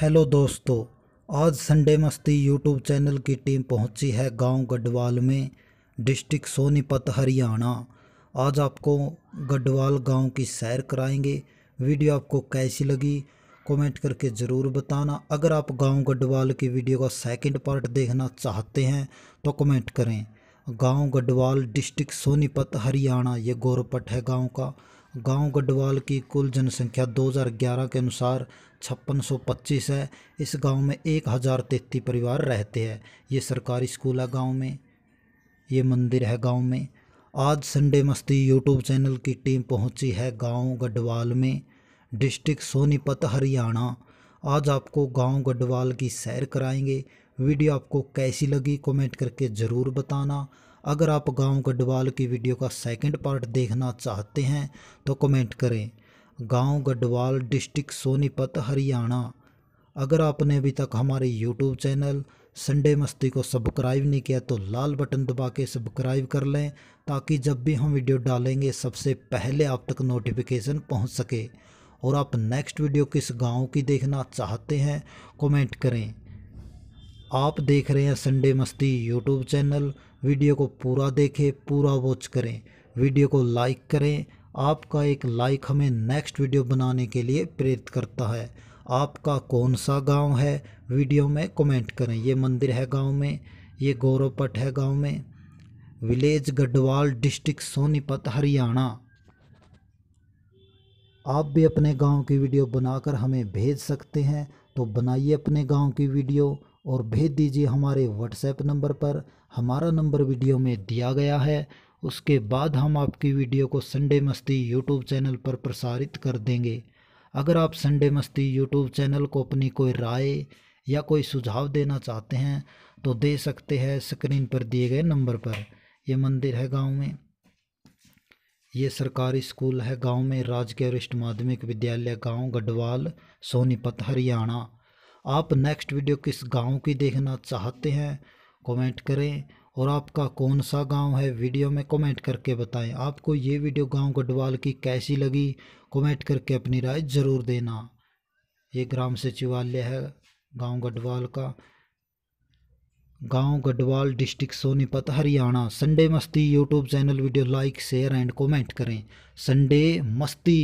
hello दोस्तों आज Sunday Masti YouTube channel की टीम पहुंची है गांव गढ़वाल में डिस्ट्रिक्ट सोनीपत हरियाणा आज आपको गढ़वाल गांव की सैर कराएंगे वीडियो आपको कैसी लगी कमेंट करके ज़रूर बताना अगर आप गांव गढ़वाल की वीडियो का सेकंड पार्ट देखना चाहते हैं तो कमेंट करें गांव गढ़वाल डिस्ट्रिक्ट सोनीपत हरियाणा ये गौरवपट है गाँव का गांव गढ़वाल की कुल जनसंख्या 2011 के अनुसार छप्पन है इस गांव में एक हज़ार तेती परिवार रहते हैं ये सरकारी स्कूल है गांव में ये मंदिर है गांव में आज संडे मस्ती यूट्यूब चैनल की टीम पहुंची है गांव गढ़वाल में डिस्ट्रिक्ट सोनीपत हरियाणा आज आपको गांव गढ़वाल की सैर कराएंगे वीडियो आपको कैसी लगी कमेंट करके ज़रूर बताना अगर आप गांव गढ़वाल की वीडियो का सेकंड पार्ट देखना चाहते हैं तो कमेंट करें गांव गढ़वाल डिस्ट्रिक्ट सोनीपत हरियाणा अगर आपने अभी तक हमारे यूट्यूब चैनल संडे मस्ती को सब्सक्राइब नहीं किया तो लाल बटन दबा के सब्सक्राइब कर लें ताकि जब भी हम वीडियो डालेंगे सबसे पहले आप तक नोटिफिकेशन पहुंच सके और आप नेक्स्ट वीडियो किस गांव की देखना चाहते हैं कमेंट करें आप देख रहे हैं Sunday Masti YouTube channel video को पूरा देखें पूरा वॉच करें वीडियो को लाइक करें आपका एक लाइक हमें नेक्स्ट वीडियो बनाने के लिए प्रेरित करता है आपका कौन सा गांव है वीडियो में कमेंट करें ये मंदिर है गांव में ये गौरवपट है गांव में विलेज गढ़वाल डिस्ट्रिक्ट सोनीपत हरियाणा आप भी अपने गांव की वीडियो बनाकर हमें भेज सकते हैं तो बनाइए अपने गांव की वीडियो और भेज दीजिए हमारे व्हाट्सएप नंबर पर हमारा नंबर वीडियो में दिया गया है उसके बाद हम आपकी वीडियो को संडे मस्ती यूट्यूब चैनल पर प्रसारित कर देंगे अगर आप संडे मस्ती यूट्यूब चैनल को अपनी कोई राय या कोई सुझाव देना चाहते हैं तो दे सकते हैं स्क्रीन पर दिए गए नंबर पर यह मंदिर है गांव में ये सरकारी स्कूल है गांव में राजकीय वरिष्ठ माध्यमिक विद्यालय गांव गढ़वाल सोनीपत हरियाणा आप नेक्स्ट वीडियो किस गांव की देखना चाहते हैं कमेंट करें और आपका कौन सा गांव है वीडियो में कमेंट करके बताएं आपको ये वीडियो गांव गढ़वाल की कैसी लगी कमेंट करके अपनी राय ज़रूर देना ये ग्राम सचिवालय है गांव गढ़वाल का गांव Garhwal district Sonipat Haryana Sunday Masti YouTube channel video like share and comment करें संडे मस्ती